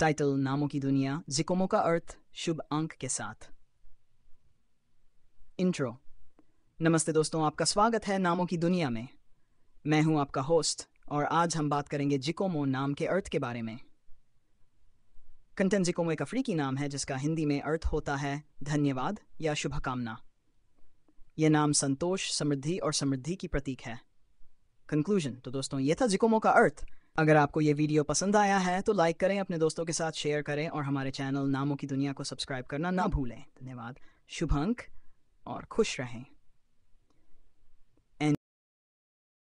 title नामों की दुनिया जिकोमो का अर्थ शुभ अंक के साथ इंट्रो नमस्ते दोस्तों आपका स्वागत है नामों की दुनिया में मैं हूं आपका होस्ट और आज हम बात करेंगे जिकोमो नाम के अर्थ के बारे में कंटन जिकोमो एक अफ्रीकी नाम है जिसका हिंदी में अर्थ होता है धन्यवाद या शुभकामना यह नाम संतोष समृद्धि और समृद्धि की प्रतीक है कंक्लूजन तो दोस्तों यह था जिकोमो का अर्थ अगर आपको ये वीडियो पसंद आया है तो लाइक करें अपने दोस्तों के साथ शेयर करें और हमारे चैनल नामों की दुनिया को सब्सक्राइब करना ना भूलें धन्यवाद शुभंक और खुश रहें